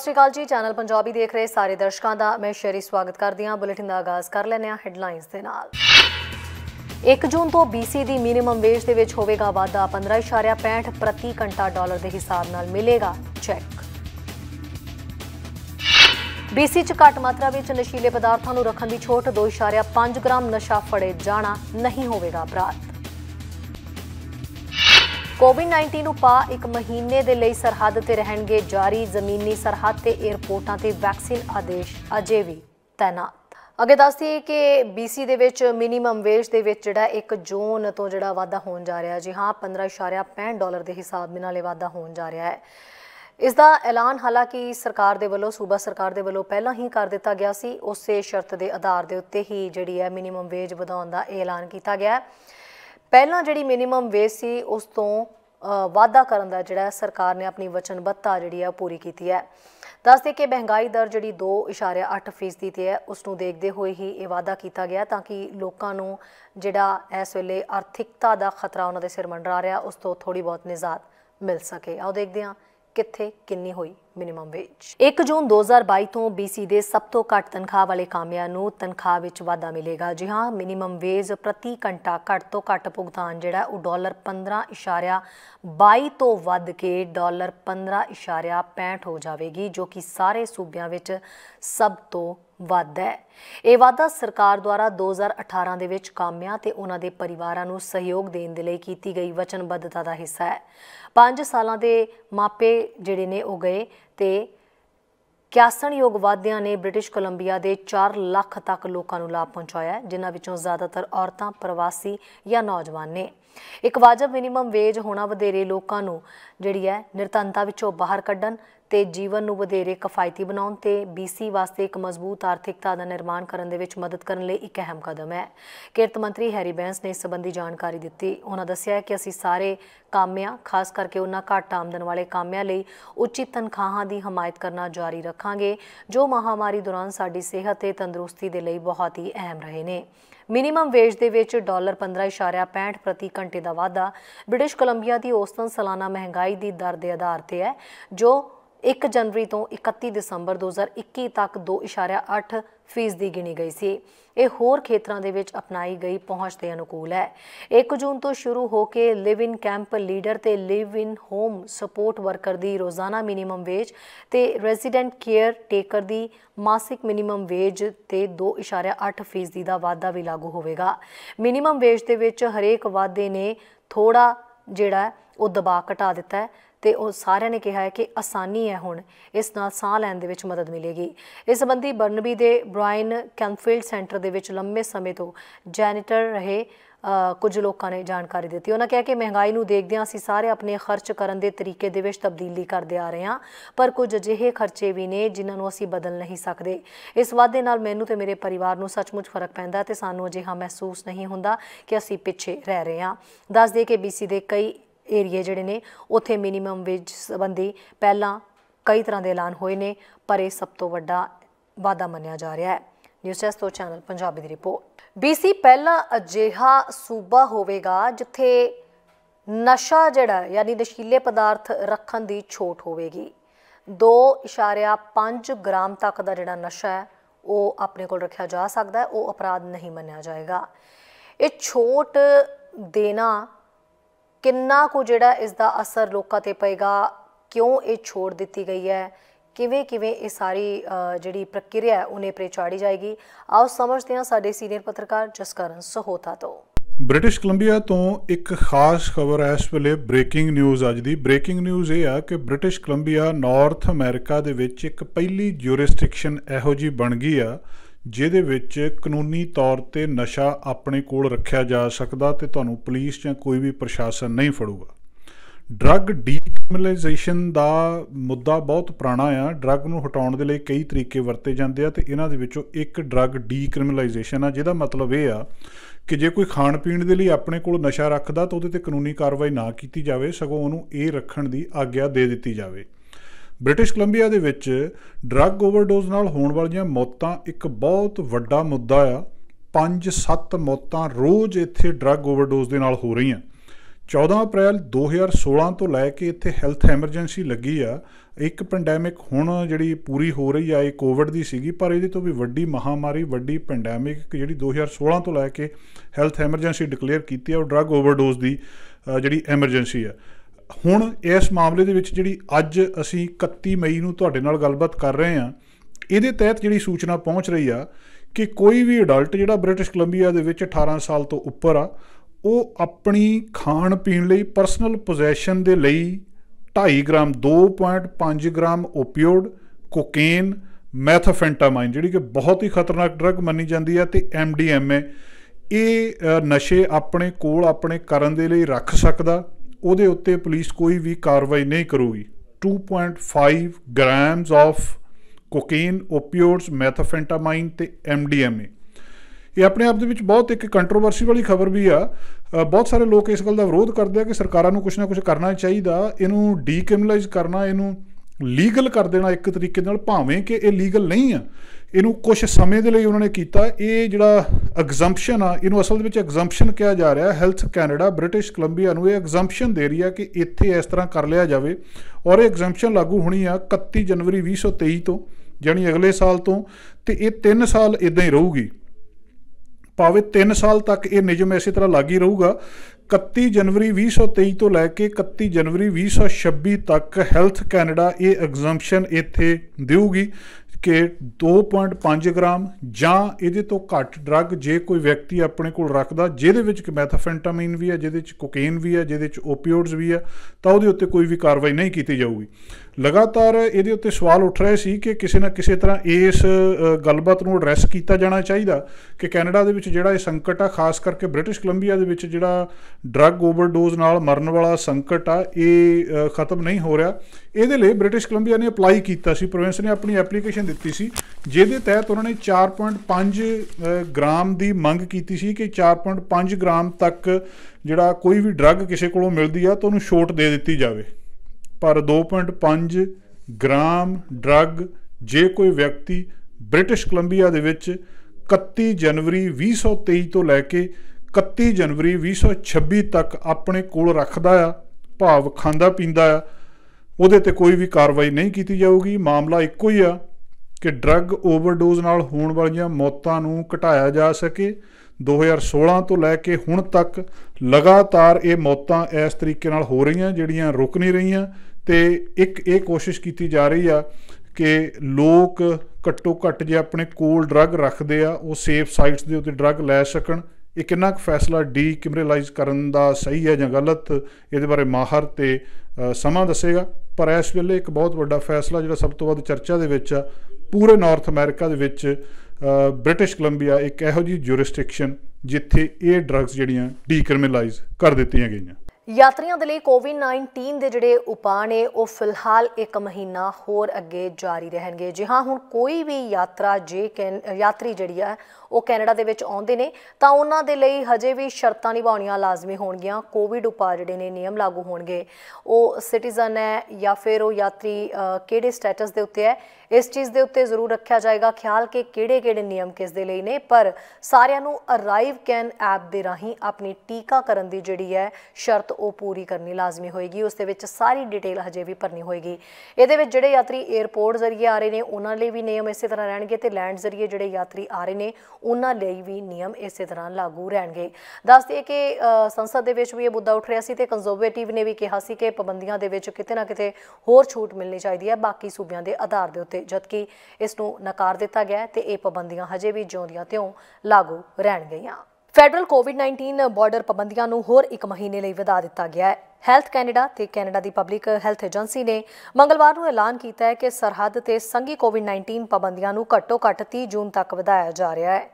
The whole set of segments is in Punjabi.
ਸਤਿ ਸ਼੍ਰੀ ਜੀ ਚੈਨਲ ਪੰਜਾਬੀ ਦੇਖ ਰਹੇ ਸਾਰੇ ਦਰਸ਼ਕਾਂ ਦਾ ਮੈਂ ਸ਼ੇਰੀ ਸਵਾਗਤ ਕਰਦੀ ਹਾਂ ਬੁਲੇਟਿਨ ਦਾ ਆਗਾਜ਼ ਕਰ ਲੈਨੇ ਆ ਹੈਡਲਾਈਨਸ ਦੇ ਨਾਲ 1 ਜੂਨ ਤੋਂ BC ਦੀ ਮਿਨੀਮਮ ਵੇਜ ਦੇ ਵਿੱਚ ਹੋਵੇਗਾ ਵਾਧਾ 15.65 ਪ੍ਰਤੀ ਘੰਟਾ ਡਾਲਰ ਦੇ ਹਿਸਾਬ ਨਾਲ ਮਿਲੇਗਾ ਚੈੱਕ BC ਚ ਘੱਟ ਮਾਤਰਾ ਵਿੱਚ ਨਸ਼ੀਲੇ ਪਦਾਰਥਾਂ ਨੂੰ ਰੱਖਣ ਦੀ ਛੋਟ 2.5 ਗ੍ਰਾਮ ਨਸ਼ਾ ਫੜੇ ਜਾਣਾ ਨਹੀਂ ਹੋਵੇਗਾ ਅਪਰਾਧ ਕੋਵਿਡ-19 ਉਪਾਅ ਇੱਕ ਮਹੀਨੇ ਦੇ ਲਈ ਸਰਹੱਦ ਤੇ ਰਹਿਣਗੇ ਜਾਰੀ ਜ਼ਮੀਨੀ ਸਰਹੱਦ ਤੇ 에ਅਰਪੋਰਟਾਂ ਤੇ ਵੈਕਸੀਨ ਆਦੇਸ਼ ਅਜੇ ਵੀ ਤਾਇਨਾਤ ਅਗੇ ਦੱਸਦੀ ਹੈ ਕਿ BC ਦੇ ਵਿੱਚ ਮਿਨੀਮਮ ਵੇਜ ਦੇ ਵਿੱਚ ਜਿਹੜਾ 1 ਜੂਨ ਤੋਂ ਜਿਹੜਾ ਵਾਧਾ ਹੋਣ ਜਾ ਰਿਹਾ ਜੀ ਹਾਂ 15.65 ਡਾਲਰ ਦੇ ਹਿਸਾਬ ਦੇ ਨਾਲ ਇਹ ਵਾਧਾ ਹੋਣ ਜਾ ਰਿਹਾ ਹੈ ਇਸ ਦਾ ਐਲਾਨ ਹਾਲਾਂਕਿ ਸਰਕਾਰ ਦੇ ਵੱਲੋਂ ਸੂਬਾ ਸਰਕਾਰ ਦੇ ਵੱਲੋਂ ਪਹਿਲਾਂ ਹੀ ਕਰ ਦਿੱਤਾ ਗਿਆ ਸੀ ਉਸੇ ਸ਼ਰਤ ਦੇ ਆਧਾਰ ਦੇ ਉੱਤੇ ਹੀ ਜਿਹੜੀ ਹੈ ਮਿਨੀਮਮ ਵੇਜ ਵਧਾਉਣ ਦਾ ਐਲਾਨ ਕੀਤਾ ਗਿਆ ਹੈ ਪਹਿਲਾਂ ਜਿਹੜੀ ਮਿਨੀਮਮ ਵੇਜ ਸੀ ਉਸ ਤੋਂ ਵਾਅਦਾ ਕਰਨ ਦਾ ਜਿਹੜਾ ਸਰਕਾਰ ਨੇ ਆਪਣੀ ਵਚਨਬੱਧਤਾ ਜਿਹੜੀ ਆ ਪੂਰੀ ਕੀਤੀ ਹੈ ਦੱਸ ਦੇ ਕਿ ਮਹਿੰਗਾਈ ਦਰ ਜਿਹੜੀ 2.8% ਫੀਸਦੀ ਤੇ ਹੈ ਉਸ ਨੂੰ ਦੇਖਦੇ ਹੋਏ ਹੀ ਇਹ ਵਾਅਦਾ ਕੀਤਾ ਗਿਆ ਤਾਂ ਕਿ ਲੋਕਾਂ ਨੂੰ ਜਿਹੜਾ ਇਸ ਵੇਲੇ ਆਰਥਿਕਤਾ ਦਾ ਖਤਰਾ ਉਹਨਾਂ ਦੇ ਸਿਰ ਮੰਡਰਾ ਰਿਹਾ ਉਸ ਤੋਂ ਥੋੜੀ ਬਹੁਤ ਨਿਜ਼ਾਤ ਮਿਲ ਸਕੇ ਆਓ ਦੇਖਦੇ ਹਾਂ ਕਿੱਥੇ ਕਿੰਨੀ ਹੋਈ ਮਿਨੀਮਮ ਵੇਜ 1 ਜੂਨ 2022 ਤੋਂ BC ਦੇ ਸਭ ਤੋਂ ਘੱਟ ਤਨਖਾਹ ਵਾਲੇ ਕਾਮਿਆਂ ਨੂੰ ਤਨਖਾਹ ਵਿੱਚ ਵਾਧਾ ਮਿਲੇਗਾ ਜੀ ਹਾਂ ਮਿਨੀਮਮ ਵੇਜ ਪ੍ਰਤੀ ਘੰਟਾ ਘੱਟ ਤੋਂ ਘੱਟ ਭੁਗਤਾਨ ਜਿਹੜਾ ਉਹ ਡਾਲਰ 15.22 ਤੋਂ ਵੱਧ ਕੇ ਡਾਲਰ 15.65 ਹੋ ਜਾਵੇਗੀ ਜੋ ਕਿ ਸਾਰੇ ਸੂਬਿਆਂ ਵਿੱਚ ਸਭ ਤੋਂ ਵਾਧਾ ਹੈ ਇਹ ਵਾਧਾ ਸਰਕਾਰ ਦੁਆਰਾ 2018 ਦੇ ਵਿੱਚ ਕਾਮਿਆਂ ਤੇ ਉਹਨਾਂ ਦੇ ਪਰਿਵਾਰਾਂ ਨੂੰ ਸਹਿਯੋਗ ਦੇਣ ਦੇ ਲਈ ਕੀਤੀ ਗਈ ਵਚਨਬੱਧਤਾ ਦਾ ਹਿੱਸਾ ਹੈ 5 ਸਾਲਾਂ ਦੇ ਮਾਪੇ ਜਿਹੜੇ ਨੇ ਉਹ ਗਏ ਤੇ ਯੋਗ ਵਾਧਿਆਂ ਨੇ ਬ੍ਰਿਟਿਸ਼ ਕੋਲੰਬੀਆ ਦੇ 4 ਲੱਖ ਤੱਕ ਲੋਕਾਂ ਨੂੰ ਲਾਭ ਪਹੁੰਚਾਇਆ ਜਿਨ੍ਹਾਂ ਵਿੱਚੋਂ ਜ਼ਿਆਦਾਤਰ ਔਰਤਾਂ ਪ੍ਰਵਾਸੀ ਜਾਂ ਨੌਜਵਾਨ ਨੇ ਇੱਕ ਵਾਜਬ ਮਿਨੀਮਮ ਵੇਜ ਹੋਣਾ ਵਧੇਰੇ ਲੋਕਾਂ ਨੂੰ ਜਿਹੜੀ ਹੈ ਨਿਰਤੰਤਾ ਵਿੱਚੋਂ ਬਾਹਰ ਕੱਢਣ ਤੇ ਜੀਵਨ ਨੂੰ ਵਧੇਰੇ ਕਿਫਾਇਤੀ ਬਣਾਉਣ ਤੇ BC ਵਾਸਤੇ ਇੱਕ ਮਜ਼ਬੂਤ ਆਰਥਿਕਤਾ ਦਾ ਨਿਰਮਾਣ ਕਰਨ ਦੇ ਵਿੱਚ ਮਦਦ ਕਰਨ ਲਈ ਇੱਕ ਅਹਿਮ ਕਦਮ ਹੈ ਕਿਰਤ ਮੰਤਰੀ ਹੈਰੀ ਬੈਂਸ ਨੇ ਇਸ ਸੰਬੰਧੀ ਜਾਣਕਾਰੀ ਦਿੱਤੀ ਉਹਨਾਂ ਦੱਸਿਆ ਕਿ ਅਸੀਂ ਸਾਰੇ ਕਾਮਿਆਂ ਖਾਸ ਕਰਕੇ ਉਹਨਾਂ ਘੱਟ ਆਮਦਨ ਵਾਲੇ ਕਾਮਿਆਂ ਲਈ ਉੱਚੀ ਤਨਖਾਹਾਂ ਦੀ ਹਮਾਇਤ ਕਰਨਾ ਜਾਰੀ ਰੱਖਾਂਗੇ ਜੋ ਮਹਾਮਾਰੀ ਦੌਰਾਨ ਸਾਡੀ ਸਿਹਤ ਤੇ ਤੰਦਰੁਸਤੀ ਦੇ ਲਈ ਬਹੁਤ ਹੀ ਅਹਿਮ ਰਹੇ ਨੇ ਮਿਨੀਮਮ ਵੇਜ ਦੇ ਵਿੱਚ ਡਾਲਰ 15.65 ਪ੍ਰਤੀ ਘੰਟੇ ਦਾ ਵਾਧਾ ਬ੍ਰਿਟਿਸ਼ ਕੋਲੰਬੀਆ ਦੀ ਔਸਤਨ ਸਾਲਾਨਾ ਮਹਿੰਗਾਈ ਦੀ ਦਰ ਦੇ ਆਧਾਰ ਤੇ ਹੈ ਜੋ 1 ਜਨਵਰੀ ਤੋਂ 31 ਦਸੰਬਰ 2021 ਤੱਕ 2.8 ਫੀਸਦੀ ਗਿਣੀ ਗਈ ਸੀ ਇਹ ਹੋਰ ਖੇਤਰਾਂ ਦੇ ਵਿੱਚ ਅਪਣਾਈ ਗਈ ਪਹੁੰਚ ਦੇ ਅਨੁਕੂਲ ਹੈ 1 ਜੂਨ ਤੋਂ ਸ਼ੁਰੂ ਹੋ ਕੇ ਲਿਵ ਇਨ ਕੈਂਪ ਲੀਡਰ ਤੇ live in home support worker ਦੀ ਰੋਜ਼ਾਨਾ ਮਿਨੀਮਮ ਵੇਜ ਤੇ ਰੈਜ਼ੀਡੈਂਟ ਕੇਅਰ ਟੇਕਰ ਦੀ ਮਾਸਿਕ ਮਿਨੀਮਮ ਵੇਜ ਤੇ 2.8 ਫੀਸਦੀ ਦਾ ਵਾਧਾ ਵੀ ਲਾਗੂ ਹੋਵੇਗਾ ਮਿਨੀਮਮ ਵੇਜ ਦੇ ਵਿੱਚ ਹਰੇਕ ਵਾਧੇ ਨੇ ਥੋੜਾ ਜਿਹੜਾ ਉਹ ਦਬਾਅ ਘਟਾ ਦਿੱਤਾ ਹੈ ਤੇ ਉਹ ਸਾਰਿਆਂ ਨੇ ਕਿਹਾ ਹੈ ਕਿ ਆਸਾਨੀ ਹੈ ਹੁਣ ਇਸ ਨਾਲ ਸਾਹ ਲੈਣ ਦੇ ਵਿੱਚ ਮਦਦ ਮਿਲੇਗੀ ਇਸ ਸੰਬੰਧੀ ਬਰਨਬੀ ਦੇ ਬ੍ਰਾਇਨ ਕੈਂਫੀਲਡ ਸੈਂਟਰ ਦੇ ਵਿੱਚ ਲੰਮੇ ਸਮੇਂ ਤੋਂ ਜੈਨੀਟਰ ਰਹੇ ਕੁਝ ਲੋਕਾਂ ਨੇ ਜਾਣਕਾਰੀ ਦਿੱਤੀ ਉਹਨਾਂ ਕਿਹਾ ਕਿ ਮਹਿੰਗਾਈ ਨੂੰ ਦੇਖਦਿਆਂ ਅਸੀਂ ਸਾਰੇ ਆਪਣੇ ਖਰਚ ਕਰਨ ਦੇ ਤਰੀਕੇ ਦੇ ਵਿੱਚ ਤਬਦੀਲੀ ਕਰਦੇ ਆ ਰਹੇ ਹਾਂ ਪਰ ਕੁਝ ਅਜਿਹੇ ਖਰਚੇ ਵੀ ਨੇ ਜਿਨ੍ਹਾਂ ਨੂੰ ਅਸੀਂ ਬਦਲ ਨਹੀਂ ਸਕਦੇ ਇਸ ਵਾਅਦੇ ਨਾਲ ਮੈਨੂੰ ਤੇ ਮੇਰੇ ਪਰਿਵਾਰ ਨੂੰ ਸੱਚਮੁੱਚ ਫਰਕ ਪੈਂਦਾ ਤੇ ਸਾਨੂੰ ਅਜਿਹਾ ਮਹਿਸੂਸ ਨਹੀਂ ਹੁੰਦਾ ਕਿ ਅਸੀਂ ਪਿੱਛੇ ਰਹਿ ਰਹੇ ਹਾਂ ਦੱਸ ਕਿ ਬੀਸੀ ਦੇ ਕਈ ਏਰੀਏ ਜਿਹੜੇ ਨੇ ਉੱਥੇ ਮਿਨੀਮਮ ਵੇਜ ਸੰਬੰਧੀ ਪਹਿਲਾਂ ਕਈ ਤਰ੍ਹਾਂ ਦੇ ਐਲਾਨ ਹੋਏ ਨੇ ਪਰ ਇਹ ਸਭ ਤੋਂ ਵੱਡਾ ਵਾਅਦਾ ਮੰਨਿਆ ਜਾ ਰਿਹਾ ਹੈ ਨਿਊਜ਼ ਚੈਸ ਤੋਂ ਚੈਨਲ ਪੰਜਾਬੀ ਦੀ ਰਿਪੋਰਟ BC ਪਹਿਲਾ ਅਜੇਹਾ ਸੂਬਾ ਹੋਵੇਗਾ ਜਿੱਥੇ ਨਸ਼ਾ ਜਿਹੜਾ ਯਾਨੀ ਨਸ਼ੀਲੇ ਪਦਾਰਥ ਰੱਖਣ ਦੀ ਛੋਟ ਹੋਵੇਗੀ 2.5 ਗ੍ਰਾਮ ਤੱਕ ਦਾ ਜਿਹੜਾ ਨਸ਼ਾ ਹੈ ਉਹ ਆਪਣੇ ਕੋਲ ਰੱਖਿਆ ਜਾ ਸਕਦਾ ਹੈ ਉਹ ਅਪਰਾਧ ਨਹੀਂ ਮੰਨਿਆ ਜਾਏਗਾ ਇਹ ਛੋਟ ਦੇਣਾ ਕਿੰਨਾ ਕੁ ਜਿਹੜਾ ਇਸ ਦਾ ਅਸਰ ਲੋਕਾਂ ਤੇ ਪਏਗਾ ਕਿਉਂ ਇਹ ਛੋੜ ਦਿੱਤੀ ਗਈ ਹੈ ਕਿਵੇਂ ਕਿਵੇਂ ਇਹ ਸਾਰੀ ਜਿਹੜੀ ਪ੍ਰਕਿਰਿਆ ਹੈ ਉਹਨੇ ਪਰੇ ਚਾੜੀ ਜਾਏਗੀ ਆਓ ਸਮਝਦੇ ਹਾਂ ਸਾਡੇ ਸੀਨੀਅਰ ਪੱਤਰਕਾਰ ਜਸਕਰਨ ਸਹੋਤਾ ਤੋਂ ਬ੍ਰਿਟਿਸ਼ ਕੋਲੰਬੀਆ ਤੋਂ ਇੱਕ ਖਾਸ ਖਬਰ ਹੈ ਇਸ ਵੇਲੇ ਬ੍ਰੇਕਿੰਗ ਨਿਊਜ਼ ਅੱਜ ਦੀ ਬ੍ਰੇਕਿੰਗ ਨਿਊਜ਼ ਇਹ ਆ ਕਿ ਬ੍ਰਿਟਿਸ਼ ਕੋਲੰਬੀਆ ਨਾਰਥ ਅਮਰੀਕਾ ਦੇ ਵਿੱਚ ਇੱਕ ਪਹਿਲੀ ਜੂਰਿਸਡਿਕਸ਼ਨ ਇਹੋ ਜੀ ਬਣ ਗਈ ਆ ਜਿਹਦੇ ਵਿੱਚ ਕਾਨੂੰਨੀ ਤੌਰ ਤੇ ਨਸ਼ਾ ਆਪਣੇ ਕੋਲ ਰੱਖਿਆ ਜਾ ਸਕਦਾ ਤੇ ਤੁਹਾਨੂੰ ਪੁਲਿਸ ਜਾਂ ਕੋਈ ਵੀ ਪ੍ਰਸ਼ਾਸਨ ਨਹੀਂ ਫੜੂਗਾ ਡਰੱਗ ਡੀਕ੍ਰਿਮੀਨਲਾਈਜੇਸ਼ਨ ਦਾ ਮੁੱਦਾ ਬਹੁਤ ਪੁਰਾਣਾ ਆ ਡਰੱਗ ਨੂੰ ਹਟਾਉਣ ਦੇ ਲਈ ਕਈ ਤਰੀਕੇ ਵਰਤੇ ਜਾਂਦੇ ਆ ਤੇ ਇਹਨਾਂ ਦੇ ਵਿੱਚੋਂ ਇੱਕ ਡਰੱਗ ਡੀਕ੍ਰਿਮੀਨਲਾਈਜੇਸ਼ਨ ਆ ਜਿਹਦਾ ਮਤਲਬ ਇਹ ਆ ਕਿ ਜੇ ਕੋਈ ਖਾਣ ਪੀਣ ਦੇ ਲਈ ਆਪਣੇ ਕੋਲ ਨਸ਼ਾ ਰੱਖਦਾ ਤਾਂ ਉਹਦੇ ਤੇ ਕਾਨੂੰਨੀ ਕਾਰਵਾਈ ਨਾ ਕੀਤੀ ਜਾਵੇ ਸਗੋਂ ਉਹਨੂੰ ਇਹ ਰੱਖਣ ਦੀ ਆਗਿਆ ਦੇ ਦਿੱਤੀ ਜਾਵੇ ਬ੍ਰਿਟਿਸ਼ ਕੋਲੰਬੀਆ ਦੇ ਵਿੱਚ ਡਰੱਗ ਓਵਰਡੋਜ਼ ਨਾਲ ਹੋਣ ਵਾਲੀਆਂ ਮੌਤਾਂ ਇੱਕ ਬਹੁਤ ਵੱਡਾ ਮੁੱਦਾ ਆ 5-7 ਮੌਤਾਂ ਰੋਜ਼ ਇੱਥੇ ਡਰੱਗ ਓਵਰਡੋਜ਼ ਦੇ ਨਾਲ ਹੋ ਰਹੀਆਂ 14 ਅਪ੍ਰੈਲ 2016 ਤੋਂ ਲੈ ਕੇ ਇੱਥੇ ਹੈਲਥ ਐਮਰਜੈਂਸੀ ਲੱਗੀ ਆ ਇੱਕ ਪੈਂਡੈਮਿਕ ਹੁਣ ਜਿਹੜੀ ਪੂਰੀ ਹੋ ਰਹੀ ਆ ਇਹ ਕੋਵਿਡ ਦੀ ਸੀਗੀ ਪਰ ਇਹਦੇ ਤੋਂ ਵੀ ਵੱਡੀ ਮਹਾਮਾਰੀ ਵੱਡੀ ਪੈਂਡੈਮਿਕ ਜਿਹੜੀ 2016 ਤੋਂ ਲੈ ਕੇ ਹੈਲਥ ਐਮਰਜੈਂਸੀ ਡਿਕਲੇਅਰ ਕੀਤੀ ਆ ਉਹ ਡਰੱਗ ਓਵਰਡੋਜ਼ ਦੀ ਜਿਹੜੀ ਐਮਰਜੈਂਸੀ ਆ ਹੁਣ ਇਸ ਮਾਮਲੇ ਦੇ ਵਿੱਚ ਜਿਹੜੀ ਅੱਜ ਅਸੀਂ 31 ਮਈ ਨੂੰ ਤੁਹਾਡੇ ਨਾਲ ਗੱਲਬਾਤ ਕਰ ਰਹੇ ਹਾਂ ਇਹਦੇ ਤਹਿਤ ਜਿਹੜੀ ਸੂਚਨਾ ਪਹੁੰਚ ਰਹੀ ਆ ਕਿ ਕੋਈ ਵੀ ਅਡਲਟ ਜਿਹੜਾ ਬ੍ਰਿਟਿਸ਼ ਕੋਲੰਬੀਆ ਦੇ ਵਿੱਚ 18 ਸਾਲ ਤੋਂ ਉੱਪਰ ਆ ਉਹ ਆਪਣੀ ਖਾਣ ਪੀਣ ਲਈ ਪਰਸਨਲ ਪੋਜੈਸ਼ਨ ਦੇ ਲਈ 2.5 gram 2.5 gram opioid cocaine methamphetamine ਜਿਹੜੀ ਕਿ ਬਹੁਤ ਹੀ ਖਤਰਨਾਕ ਡਰੱਗ ਮੰਨੀ ਜਾਂਦੀ ਹੈ ਤੇ ਐਮਡੀਐਮਏ ਇਹ ਨਸ਼ੇ ਆਪਣੇ ਕੋਲ ਆਪਣੇ ਕਰਨ ਦੇ ਲਈ ਰੱਖ ਸਕਦਾ ਉਹਦੇ ਉੱਤੇ ਪੁਲਿਸ ਕੋਈ ਵੀ ਕਾਰਵਾਈ ਨਹੀਂ ਕਰੂਗੀ 2.5 grams of cocaine opioids methamphetamine ਤੇ ਐਮਡੀਐਮਏ ਇਹ ਆਪਣੇ ਆਪ ਦੇ ਵਿੱਚ ਬਹੁਤ ਇੱਕ ਕੰਟਰੋਵਰਸੀ ਵਾਲੀ ਖਬਰ ਵੀ ਆ ਬਹੁਤ ਸਾਰੇ ਲੋਕ ਇਸ ਗੱਲ ਦਾ ਵਿਰੋਧ ਕਰਦੇ ਆ ਕਿ ਸਰਕਾਰਾਂ ਨੂੰ ਕੁਝ ਨਾ ਕੁਝ ਕਰਨਾ ਚਾਹੀਦਾ ਇਹਨੂੰ ਡੀਕ੍ਰਿਮੀਨਲਾਈਜ਼ ਕਰਨਾ ਇਹਨੂੰ ਲੀਗਲ ਕਰ ਦੇਣਾ ਇੱਕ ਤਰੀਕੇ ਨਾਲ ਭਾਵੇਂ ਕਿ ਇਹ ਲੀਗਲ ਨਹੀਂ ਆ ਇਹਨੂੰ ਕੁਝ ਸਮੇਂ ਦੇ ਲਈ ਉਹਨਾਂ ਨੇ ਕੀਤਾ ਇਹ ਜਿਹੜਾ ਐਗਜ਼ੰਪਸ਼ਨ ਆ ਇਹਨੂੰ ਅਸਲ ਦੇ ਵਿੱਚ ਐਗਜ਼ੰਪਸ਼ਨ ਕਿਹਾ ਜਾ ਰਿਹਾ ਹੈ ਹੈਲਥ ਕੈਨੇਡਾ ਬ੍ਰਿਟਿਸ਼ ਕੋਲੰਬੀਆ ਨੂੰ ਇਹ ਐਗਜ਼ੰਪਸ਼ਨ ਦੇ ਰਹੀ ਆ ਕਿ ਇੱਥੇ ਇਸ ਤਰ੍ਹਾਂ ਕਰ ਲਿਆ ਜਾਵੇ ਔਰ ਇਹ ਐਗਜ਼ੰਪਸ਼ਨ ਲਾਗੂ ਹੋਣੀ ਆ 31 ਜਨਵਰੀ 2023 ਤੋਂ ਜਾਨੀ ਅਗਲੇ ਸਾਲ ਤੋਂ ਤੇ ਇਹ 3 ਸਾਲ ਇਦਾਂ ਹੀ ਰਹੂਗੀ ਭਾਵੇਂ 3 ਸਾਲ ਤੱਕ ਇਹ ਨਿਯਮ ਇਸੇ ਤਰ੍ਹਾਂ ਲਾਗੀ ਰਹੂਗਾ 31 ਜਨਵਰੀ 2023 ਤੋਂ ਲੈ ਕੇ 31 ਜਨਵਰੀ 2026 ਤੱਕ ਹੈਲਥ ਕੈਨੇਡਾ ਇਹ ਐਗਜ਼ੰਪਸ਼ਨ ਇੱਥੇ ਦੇਊਗੀ ਕਿ 2.5 ਗ੍ਰਾਮ ਜਾਂ ਇਹਦੇ ਤੋਂ ਘੱਟ ਡਰੱਗ ਜੇ ਕੋਈ ਵਿਅਕਤੀ ਆਪਣੇ ਕੋਲ ਰੱਖਦਾ ਜਿਹਦੇ ਵਿੱਚ ਕਿ ਮੈਥਾਫੈਂਟਾਮਾਈਨ ਵੀ ਹੈ ਜਿਹਦੇ ਵਿੱਚ ਕੋਕੇਨ ਵੀ ਹੈ ਜਿਹਦੇ ਵਿੱਚ ਓਪੀਓਇਡਸ ਵੀ ਹੈ ਤਾਂ ਉਹਦੇ ਉੱਤੇ ਕੋਈ ਵੀ ਕਾਰਵਾਈ ਨਹੀਂ ਕੀਤੀ ਜਾਊਗੀ ਲਗਾਤਾਰ ਇਹਦੇ ਉੱਤੇ ਸਵਾਲ ਉੱਠ ਰਹੇ ਸੀ ਕਿ ਕਿਸੇ ਨਾ ਕਿਸੇ ਤਰ੍ਹਾਂ ਇਸ ਗੱਲਬਾਤ ਨੂੰ ਐਡਰੈਸ ਕੀਤਾ ਜਾਣਾ ਚਾਹੀਦਾ ਕਿ ਕੈਨੇਡਾ ਦੇ ਵਿੱਚ ਜਿਹੜਾ ਇਹ ਸੰਕਟ ਆ ਖਾਸ ਕਰਕੇ ਬ੍ਰਿਟਿਸ਼ ਕੋਲੰਬੀਆ ਦੇ ਵਿੱਚ ਜਿਹੜਾ ਡਰੱਗ ਓਵਰਡੋਜ਼ ਨਾਲ ਮਰਨ ਵਾਲਾ ਸੰਕਟ ਆ ਇਹ ਖਤਮ ਨਹੀਂ ਹੋ ਰਿਹਾ ਇਹਦੇ ਲਈ ਬ੍ਰਿਟਿਸ਼ ਕੋਲੰਬੀਆ ਨੇ ਅਪਲਾਈ ਕੀਤਾ ਸੀ ਪ੍ਰੋਵਿੰਸ ਨੇ ਆਪਣੀ ਐਪਲੀਕੇਸ਼ਨ ਦਿੱਤੀ ਸੀ ਜਿਹਦੇ ਤਹਿਤ ਉਹਨਾਂ ਨੇ 4.5 ਗ੍ਰਾਮ ਦੀ ਮੰਗ ਕੀਤੀ ਸੀ ਕਿ 4.5 ਗ੍ਰਾਮ ਤੱਕ ਜਿਹੜਾ ਕੋਈ ਵੀ ਡਰੱਗ ਕਿਸੇ ਕੋਲੋਂ ਮਿਲਦੀ ਆ ਤਾਂ ਉਹਨੂੰ ਛੋਟ ਦੇ ਦਿੱਤੀ ਜਾਵੇ ਪਰ 2.5 ਗ੍ਰਾਮ ਡਰੱਗ ਜੇ ਕੋਈ ਵਿਅਕਤੀ ਬ੍ਰਿਟਿਸ਼ ਕੋਲੰਬੀਆ ਦੇ ਵਿੱਚ 31 ਜਨਵਰੀ 2023 ਤੋਂ ਲੈ ਕੇ 31 ਜਨਵਰੀ 2026 ਤੱਕ ਆਪਣੇ ਕੋਲ ਰੱਖਦਾ ਆ ਭਾਵ ਖਾਂਦਾ ਪੀਂਦਾ ਆ ਉਹਦੇ ਤੇ ਕੋਈ ਵੀ ਕਾਰਵਾਈ ਨਹੀਂ ਕੀਤੀ ਜਾਊਗੀ ਮਾਮਲਾ ਇੱਕੋ ਹੀ ਆ ਕਿ ਡਰੱਗ ਓਵਰਡੋਜ਼ ਨਾਲ ਹੋਣ ਵਾਲੀਆਂ ਮੌਤਾਂ ਨੂੰ ਘਟਾਇਆ ਜਾ ਸਕੇ 2016 ਤੋਂ ਲੈ ਕੇ ਹੁਣ ਤੱਕ ਲਗਾਤਾਰ ਇਹ ਮੌਤਾਂ ਇਸ ਤਰੀਕੇ ਨਾਲ ਹੋ ਰਹੀਆਂ ਜਿਹੜੀਆਂ ਰੁਕ ਨਹੀਂ ਰਹੀਆਂ ਤੇ ਇੱਕ ਇਹ ਕੋਸ਼ਿਸ਼ ਕੀਤੀ ਜਾ ਰਹੀ ਆ ਕਿ ਲੋਕ ਘੱਟੋ ਘੱਟ ਜੇ ਆਪਣੇ ਕੋਲ ਡਰੱਗ ਰੱਖਦੇ ਆ ਉਹ ਸੇਫ ਸਾਈਟਸ ਦੇ ਉੱਤੇ ਡਰੱਗ ਲੈ ਸਕਣ ਇਹ ਕਿੰਨਾ ਕੁ ਫੈਸਲਾ ਡੀ ਕ੍ਰਿਮੀਨਲਾਈਜ਼ ਕਰਨ ਦਾ ਸਹੀ ਹੈ ਜਾਂ ਗਲਤ ਇਹਦੇ ਬਾਰੇ ਮਾਹਰ ਤੇ ਸਮਾਂ ਦੱਸੇਗਾ ਪਰ ਇਸ ਵੇਲੇ ਇੱਕ ਬਹੁਤ ਵੱਡਾ ਫੈਸਲਾ ਜਿਹੜਾ ਸਭ ਤੋਂ ਵੱਧ ਚਰਚਾ ਦੇ ਵਿੱਚ ਆ ਪੂਰੇ ਨਾਰਥ ਅਮਰੀਕਾ ਦੇ ਵਿੱਚ ਬ੍ਰਿਟਿਸ਼ ਕੋਲੰਬੀਆ ਇੱਕ ਇਹੋ ਜੀ ਜੁਰਿਸਡਿਕਸ਼ਨ ਜਿੱਥੇ ਇਹ ਡਰੱਗਸ ਜਿਹੜੀਆਂ ਡੀਕ੍ਰਿਮੀਨਲਾਈਜ਼ ਕਰ ਦਿੱਤੀਆਂ ਗਈਆਂ ਯਾਤਰੀਆਂ ਦੇ ਲਈ ਕੋਵਿਡ-19 ਦੇ ਜਿਹੜੇ ਉਪਾਅ ਨੇ ਉਹ ਫਿਲਹਾਲ 1 ਮਹੀਨਾ ਹੋਰ ਅੱਗੇ ਜਾਰੀ ਰਹਿਣਗੇ ਜਿਹਾ ਹੁਣ ਕੋਈ ਵੀ ਯਾਤਰਾ ਜੇ ਯਾਤਰੀ ਜਿਹੜੀ ਆ ਉਹ ਕੈਨੇਡਾ ਦੇ ਵਿੱਚ ਆਉਂਦੇ ਨੇ ਤਾਂ ਉਹਨਾਂ ਦੇ ਲਈ ਹਜੇ ਵੀ ਸ਼ਰਤਾਂ ਨਿਭਾਉਣੀਆਂ ਲਾਜ਼ਮੀ ਹੋਣਗੀਆਂ ਕੋਵਿਡ ਉਪਾਅ ਜਿਹੜੇ ਨੇ ਨਿਯਮ ਲਾਗੂ ਹੋਣਗੇ ਉਹ ਸਿਟੀਜ਼ਨ ਹੈ ਜਾਂ ਫਿਰ ਉਹ ਯਾਤਰੀ ਕਿਹੜੇ ਸਟੇਟਸ ਦੇ ਉੱਤੇ ਹੈ ਇਸ ਚੀਜ਼ ਦੇ ਉੱਤੇ ਜ਼ਰੂਰ ਰੱਖਿਆ ਜਾਏਗਾ ਖਿਆਲ ਕਿ ਕਿਹੜੇ-ਕਿਹੜੇ ਨਿਯਮ ਕਿਸ ਦੇ ਲਈ ਨੇ ਪਰ ਸਾਰਿਆਂ ਨੂੰ ਅਰਾਈਵ ਕੈਨ ਐਪ ਦੇ ਰਾਹੀਂ ਆਪਣੀ ਟੀਕਾਕਰਨ ਦੀ ਜਿਹੜੀ ਹੈ ਸ਼ਰਤ ਉਹ ਪੂਰੀ ਕਰਨੀ ਲਾਜ਼ਮੀ ਹੋਏਗੀ ਉਸ ਦੇ ਵਿੱਚ ਸਾਰੀ ਡਿਟੇਲ ਹਜੇ ਵੀ ਭਰਨੀ ਹੋਏਗੀ ਇਹਦੇ ਵਿੱਚ ਜਿਹੜੇ ਯਾਤਰੀ 에어ਪੋਰਟ ਜ਼ਰੀਏ ਆ ਰਹੇ ਨੇ ਉਹਨਾਂ ਲਈ ਵੀ ਨਿਯਮ ਇਸੇ ਤਰ੍ਹਾਂ ਰਹਿਣਗੇ ਤੇ ਲੈਂਡ ਜ਼ਰੀਏ ਜਿਹੜੇ ਯਾਤਰੀ ਆ ਰਹੇ ਨੇ ਉਹਨਾਂ ਲਈ ਵੀ ਨਿਯਮ ਇਸੇ ਤਰ੍ਹਾਂ ਲਾਗੂ ਰਹਿਣਗੇ ਦੱਸ ਦਈਏ ਕਿ ਸੰਸਦ ਦੇ ਵਿੱਚ ਵੀ ਇਹ ਮੁੱਦਾ ਉੱਠ ਰਿਹਾ ਸੀ ਤੇ ਕੰਜ਼ਰਵੇਟਿਵ ਨੇ ਵੀ ਕਿਹਾ ਸੀ ਕਿ ਪਾਬੰਦੀਆਂ ਦੇ ਵਿੱਚ ਕਿਤੇ ਨਾ ਕਿਤੇ ਹੋਰ ਛੂਟ ਮਿਲਣੀ ਚਾਹੀਦੀ ਹੈ ਬਾਕੀ ਸੂਬਿਆਂ ਦੇ ਆਧਾਰ ਦੇ ਉੱਤੇ ਜਦਕਿ ਇਸ ਨੂੰ ਨਕਾਰ ਦਿੱਤਾ ਗਿਆ ਤੇ ਇਹ ਪਾਬੰਦੀਆਂ ਹਜੇ ਵੀ ਜਿਉਂਦੀਆਂ ਤਿਉਂ ਲਾਗੂ ਰਹਿਣਗੀਆਂ ਫੈਡਰਲ ਕੋਵਿਡ-19 ਬਾਰਡਰ ਪਾਬੰਦੀਆਂ ਨੂੰ ਹੋਰ 1 ਮਹੀਨੇ ਲਈ ਵਧਾ ਦਿੱਤਾ ਗਿਆ ਹੈ ਹੈਲਥ ਕੈਨੇਡਾ ਤੇ ਕੈਨੇਡਾ ਦੀ ਪਬਲਿਕ ਹੈਲਥ ਏਜੰਸੀ ਨੇ ਮੰਗਲਵਾਰ ਨੂੰ ਐਲਾਨ ਕੀਤਾ ਹੈ ਕਿ ਸਰਹੱਦ ਤੇ ਸੰਗੀ ਕੋਵਿਡ-19 ਪਾਬੰਦੀਆਂ ਨੂੰ ਘੱਟੋ-ਘੱਟ 30 ਜੂਨ ਤੱਕ ਵਧਾਇਆ ਜਾ ਰਿਹਾ ਹੈ।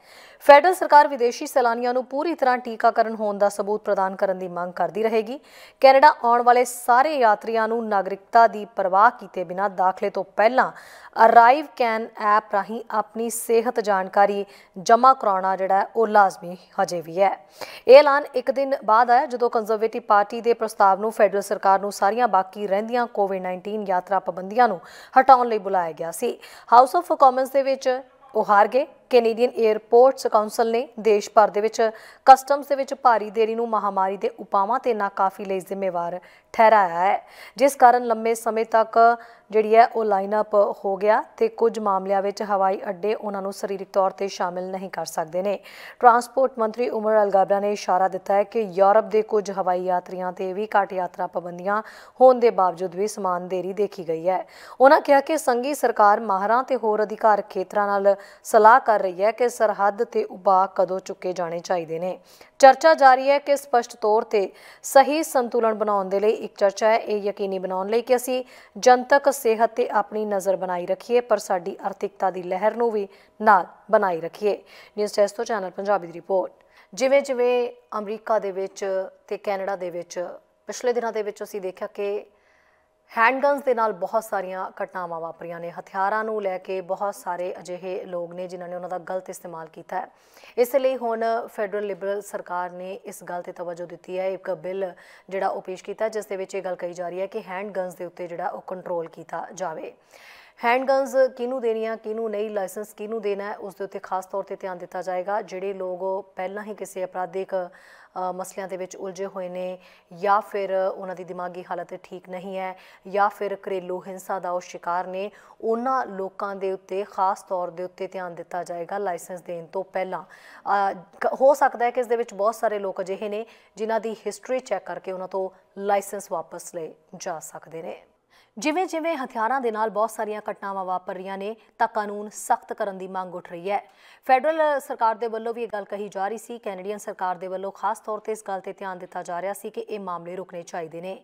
ਫੈਡਰਲ ਸਰਕਾਰ ਵਿਦੇਸ਼ੀ ਸੈਲਾਨੀਆਂ ਨੂੰ ਪੂਰੀ ਤਰ੍ਹਾਂ ਟੀਕਾਕਰਨ ਹੋਣ ਦਾ ਸਬੂਤ ਪ੍ਰਦਾਨ ਕਰਨ ਦੀ ਮੰਗ ਕਰਦੀ ਰਹੇਗੀ। ਕੈਨੇਡਾ ਆਉਣ ਵਾਲੇ ਸਾਰੇ ਯਾਤਰੀਆਂ ਨੂੰ ਨਾਗਰਿਕਤਾ ਦੀ ਪਰਵਾਹ ਕੀਤੇ ਬਿਨਾਂ ਦਾਖਲੇ ਤੋਂ ਪਹਿਲਾਂ ਅਰਾਈਵ ਕੈਨ ਐਪ ਰਾਹੀਂ ਆਪਣੀ ਸਿਹਤ ਜਾਣਕਾਰੀ ਜਮ੍ਹਾਂ ਕਰਾਉਣਾ ਜਿਹੜਾ ਉਹ ਲਾਜ਼ਮੀ ਹਜੇ ਵੀ ਹੈ। ਇਹ ਐਲਾਨ ਇੱਕ ਦਿਨ ਬਾਅਦ ਆਇਆ ਜਦੋਂ ਕੰਜ਼ਰਵੇਟਿਵ ਪਾਰਟੀ ਦੇ ਪ੍ਰਸਤਾਵ ਪੰਜਾਬ ਨੂੰ ਫੈਡਰਲ ਸਰਕਾਰ ਨੂੰ ਸਾਰੀਆਂ ਬਾਕੀ ਰਹਿੰਦੀਆਂ ਕੋਵਿਡ-19 ਯਾਤਰਾ ਪਾਬੰਦੀਆਂ ਨੂੰ ਹਟਾਉਣ ਲਈ ਬੁਲਾਇਆ ਗਿਆ ਸੀ ਹਾਊਸ ਆਫ ਕਾਮਨਸ ਦੇ ਵਿੱਚ ਉਹ ਹਾਰ ਗਏ ਕੈਨੇਡੀਅਨ 에ਅਰਪੋਰਟਸ ਕਾਉਂਸਲ ਨੇ ਦੇਸ਼ ਭਰ ਦੇ ਵਿੱਚ ਕਸਟਮਸ ਦੇ ਵਿੱਚ ਭਾਰੀ ਦੇਰੀ ਨੂੰ ਮਹਾਮਾਰੀ ਦੇ ਉਪਾਵਾਂ ਤੇ ਨਾਕਾਫੀ ਲਈ ਜ਼ਿੰਮੇਵਾਰ ਠਹਿਰਾਇਆ ਹੈ ਜਿਸ ਕਾਰਨ ਲੰਮੇ ਸਮੇਂ ਤੱਕ ਜਿਹੜੀ ਹੈ ਉਹ ਲਾਈਨਅਪ ਹੋ ਗਿਆ ਤੇ ਕੁਝ ਮਾਮਲਿਆਂ ਵਿੱਚ ਹਵਾਈ ਅੱਡੇ ਉਹਨਾਂ ਨੂੰ ਸਰੀਰਕ ਤੌਰ ਤੇ ਸ਼ਾਮਿਲ ਨਹੀਂ ਕਰ ਸਕਦੇ ਨੇ ਟਰਾਂਸਪੋਰਟ ਮੰਤਰੀ ਉਮਰ ਅਲਗਾਬਰਾ ਨੇ ਇਸ਼ਾਰਾ ਦਿੱਤਾ ਹੈ ਕਿ ਯੂਰਪ ਦੇ ਕੁਝ ਹਵਾਈ ਯਾਤਰੀਆਂ ਤੇ ਵੀ ਘਾਟ ਯਾਤਰਾ ਪਾਬੰਦੀਆਂ ਹੋਣ ਦੇ ਬਾਵਜੂਦ ਵੀ ਸਮਾਨ ਦੇਰੀ ਦੇਖੀ ਗਈ ਹੈ ਉਹਨਾਂ ਕਿਹਾ ਕਿ ਸੰਘੀ ਸਰਕਾਰ ਮਾਹਰਾਂ ਤੇ ਹੋਰ ਅਧਿਕਾਰ ਖੇਤਰਾਂ ਨਾਲ ਸਲਾਹ ਕਰ ਕਰ ਰਹੀ ਹੈ ਕਿ ਸਰਹੱਦ ਤੇ ਉਬਾ ਕਦੋਂ ਚੁੱਕੇ ਜਾਣੇ ਚਾਹੀਦੇ ਨੇ ਚਰਚਾ ਜਾਰੀ ਹੈ ਕਿ ਸਪਸ਼ਟ ਤੌਰ ਤੇ ਸਹੀ ਸੰਤੁਲਨ ਬਣਾਉਣ ਦੇ ਲਈ ਇੱਕ ਚਰਚਾ ਹੈ ਇਹ ਯਕੀਨੀ ਬਣਾਉਣ ਲਈ ਕਿ ਅਸੀਂ ਜਨਤਕ ਸਿਹਤ ਤੇ ਆਪਣੀ ਨਜ਼ਰ ਬਣਾਈ ਰੱਖੀਏ ਪਰ ਸਾਡੀ ਆਰਥਿਕਤਾ ਦੀ ਲਹਿਰ ਨੂੰ ਵੀ ਨਾਲ ਬਣਾਈ ਰੱਖੀਏ ਨਿਊਜ਼ ਟੈਸਟ ਤੋਂ ਚੈਨਲ ਪੰਜਾਬੀ ਦੀ ਰਿਪੋਰਟ ਜਿਵੇਂ ਜਿਵੇਂ ਅਮਰੀਕਾ ਦੇ ਵਿੱਚ ਤੇ ਕੈਨੇਡਾ ਦੇ ਵਿੱਚ ਪਿਛਲੇ ਦਿਨਾਂ ਦੇ ਵਿੱਚ ਅਸੀਂ ਦੇਖਿਆ ਕਿ ਹੈਂਡਗਨਸ ਦੇ ਨਾਲ ਬਹੁਤ ਸਾਰੀਆਂ ਘਟਨਾਵਾਂ ਵਾਪਰੀਆਂ ਨੇ ਹਥਿਆਰਾਂ ਨੂੰ ਲੈ ਕੇ ਬਹੁਤ ਸਾਰੇ ਅਜਿਹੇ ਲੋਕ ਨੇ ਜਿਨ੍ਹਾਂ ਨੇ ਉਹਨਾਂ ਦਾ ਗਲਤ ਇਸਤੇਮਾਲ ਕੀਤਾ ਹੈ ਇਸ ਲਈ ਹੁਣ ਫੈਡਰਲ ਲਿਬਰਲ ਸਰਕਾਰ ਨੇ ਇਸ ਗੱਲ ਤੇ ਤਵੱਜੋ ਦਿੱਤੀ ਹੈ ਇੱਕ ਬਿੱਲ ਜਿਹੜਾ ਉਹ ਪੇਸ਼ ਕੀਤਾ ਜਿਸ ਦੇ ਵਿੱਚ ਇਹ ਗੱਲ ਕਹੀ ਜਾ ਰਹੀ ਹੈ ਕਿ ਹੈਂਡਗਨਸ ਦੇ ਉੱਤੇ ਜਿਹੜਾ ਉਹ ਕੰਟਰੋਲ ਕੀਤਾ ਜਾਵੇ ਹੈਂਡਗਨਸ ਕਿਹਨੂੰ ਦੇਣੀਆਂ ਕਿਹਨੂੰ ਨਹੀਂ ਲਾਇਸੈਂਸ ਕਿਹਨੂੰ ਦੇਣਾ ਹੈ ਉਸ ਦੇ ਉੱਤੇ ਖਾਸ ਤੌਰ ਤੇ ਧਿਆਨ ਦਿੱਤਾ ਜਾਏਗਾ ਜਿਹੜੇ ਲੋਕ ਪਹਿਲਾਂ ਹੀ ਕਿਸੇ ਅਪਰਾਧਿਕ ਮਸਲਿਆਂ ਦੇ ਵਿੱਚ ਉਲਝੇ ਹੋਏ ਨੇ ਜਾਂ ਫਿਰ ਉਹਨਾਂ ਦੀ ਦਿਮਾਗੀ ਹਾਲਤ ਠੀਕ ਨਹੀਂ ਹੈ ਜਾਂ ਫਿਰ ਘਰੇਲੂ ਹਿੰਸਾ ਦਾ ਉਹ ਸ਼ਿਕਾਰ ਨੇ ਉਹਨਾਂ ਲੋਕਾਂ ਦੇ ਉੱਤੇ ਖਾਸ ਤੌਰ ਦੇ ਉੱਤੇ ਧਿਆਨ ਦਿੱਤਾ ਜਾਏਗਾ ਲਾਇਸੈਂਸ ਦੇਣ ਤੋਂ ਪਹਿਲਾਂ ਹੋ ਸਕਦਾ ਹੈ ਕਿ ਇਸ ਦੇ ਵਿੱਚ ਬਹੁਤ ਸਾਰੇ ਲੋਕ ਅਜਿਹੇ ਨੇ ਜਿਨ੍ਹਾਂ ਦੀ ਹਿਸਟਰੀ ਚੈੱਕ ਕਰਕੇ ਉਹਨਾਂ ਤੋਂ ਲਾਇਸੈਂਸ ਵਾਪਸ ਲਏ ਜਾ ਸਕਦੇ ਨੇ ਜਿਵੇਂ ਜਿਵੇਂ ਹਥਿਆਰਾਂ ਦੇ ਨਾਲ ਬਹੁਤ ਸਾਰੀਆਂ ਘਟਨਾਵਾਂ ਵਾਪਰ ਰਹੀਆਂ ਨੇ ਤਾਂ ਕਾਨੂੰਨ ਸਖਤ ਕਰਨ ਦੀ ਮੰਗ ਉੱਠ ਰਹੀ ਹੈ ਫੈਡਰਲ ਸਰਕਾਰ ਦੇ ਵੱਲੋਂ ਵੀ ਇਹ ਗੱਲ ਕਹੀ ਜਾ ਰਹੀ ਸੀ ਕੈਨੇਡੀਅਨ ਸਰਕਾਰ ਦੇ ਵੱਲੋਂ ਖਾਸ ਤੌਰ ਤੇ ਇਸ ਗੱਲ ਤੇ ਧਿਆਨ ਦਿੱਤਾ ਜਾ ਰਿਹਾ ਸੀ ਕਿ ਇਹ ਮਾਮਲੇ ਰੁਕਣੇ ਚਾਹੀਦੇ ਨੇ